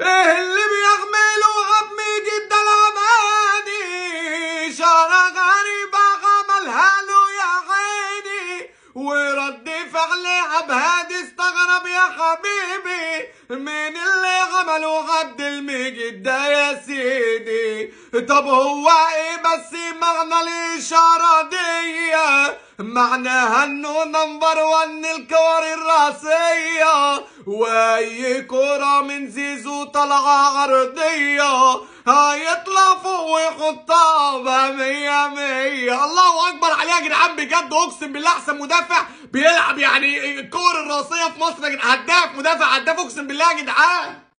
ايه اللي بيعملوا عمي جدا العماني شارع غريبة غملها له يا عيني ورد فعل عبهادي استغرب يا حبيبي من اللي عملوا عبد المجيد ده يا سيدي طب هو ايه بس معنى الاشارة دي معناها انه نمبر ون الكوار الراسية وأي كرة من زيزو طلعة عرضيه هيطلع فوق ويحطها مية مية الله أكبر عليها يا جدعان بجد أقسم بالله أحسن مدافع بيلعب يعني الكور الراسية في مصر هداف مدافع هداف أقسم بالله يا جدعان